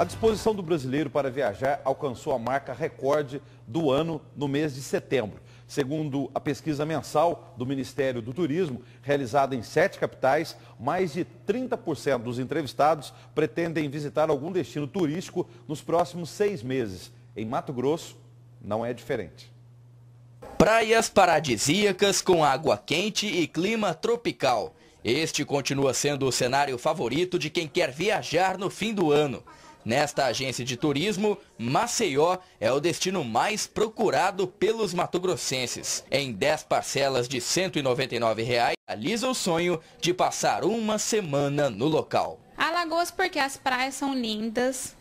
A disposição do brasileiro para viajar alcançou a marca recorde do ano no mês de setembro. Segundo a pesquisa mensal do Ministério do Turismo, realizada em sete capitais, mais de 30% dos entrevistados pretendem visitar algum destino turístico nos próximos seis meses. Em Mato Grosso, não é diferente. Praias paradisíacas com água quente e clima tropical. Este continua sendo o cenário favorito de quem quer viajar no fim do ano. Nesta agência de turismo, Maceió é o destino mais procurado pelos matogrossenses. Em 10 parcelas de R$ 199,00, reais, realiza o sonho de passar uma semana no local. Alagoas porque as praias são lindas,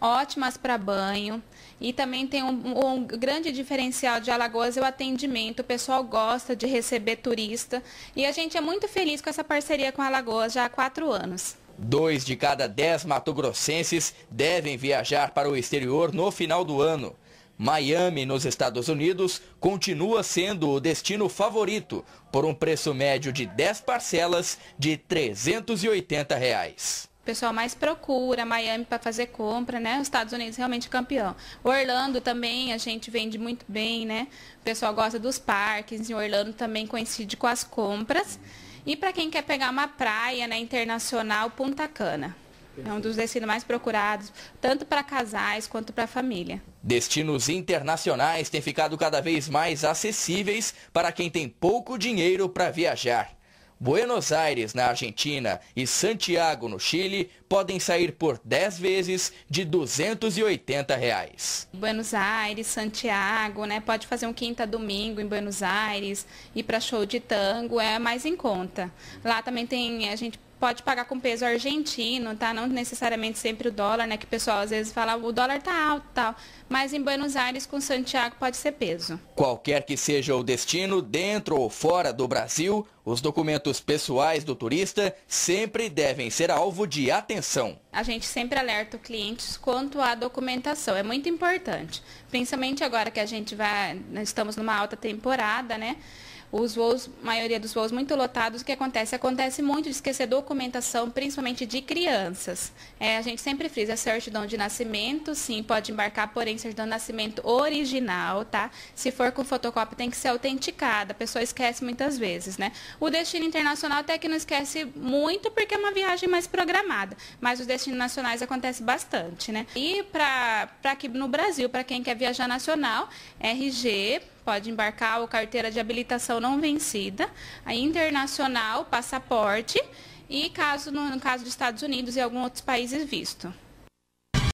ótimas para banho e também tem um, um, grande diferencial de Alagoas é o atendimento. O pessoal gosta de receber turista e a gente é muito feliz com essa parceria com Alagoas já há quatro anos. Dois de cada dez matogrossenses devem viajar para o exterior no final do ano. Miami, nos Estados Unidos, continua sendo o destino favorito por um preço médio de 10 parcelas de R$ 380. Reais. O pessoal mais procura Miami para fazer compra, né? Os Estados Unidos realmente campeão. Orlando também a gente vende muito bem, né? O pessoal gosta dos parques, e Orlando também coincide com as compras. E para quem quer pegar uma praia né, internacional, Punta Cana. É um dos destinos mais procurados, tanto para casais quanto para família. Destinos internacionais têm ficado cada vez mais acessíveis para quem tem pouco dinheiro para viajar. Buenos Aires, na Argentina, e Santiago, no Chile, podem sair por 10 vezes de R$ 280. Reais. Buenos Aires, Santiago, né? Pode fazer um quinta domingo em Buenos Aires, ir para show de tango, é mais em conta. Lá também tem, a gente pode pagar com peso argentino, tá? Não necessariamente sempre o dólar, né? Que o pessoal às vezes fala, o dólar tá alto tal. Mas em Buenos Aires com Santiago pode ser peso. Qualquer que seja o destino, dentro ou fora do Brasil, os documentos pessoais do turista sempre devem ser alvo de atenção. A gente sempre alerta os clientes quanto à documentação, é muito importante. Principalmente agora que a gente vai, estamos numa alta temporada, né? os voos, maioria dos voos muito lotados, o que acontece? Acontece muito de esquecer documentação, principalmente de crianças. É, a gente sempre frisa é certidão de nascimento, sim, pode embarcar, porém, certidão de nascimento original, tá? Se for com fotocópia, tem que ser autenticada, a pessoa esquece muitas vezes, né? O destino internacional até que não esquece muito, porque é uma viagem mais programada, mas os destinos nacionais acontece bastante, né? E para aqui no Brasil, para quem quer viajar nacional, RG, pode embarcar ou carteira de habilitação não vencida, a internacional, passaporte e caso no, no caso dos Estados Unidos e alguns outros países visto.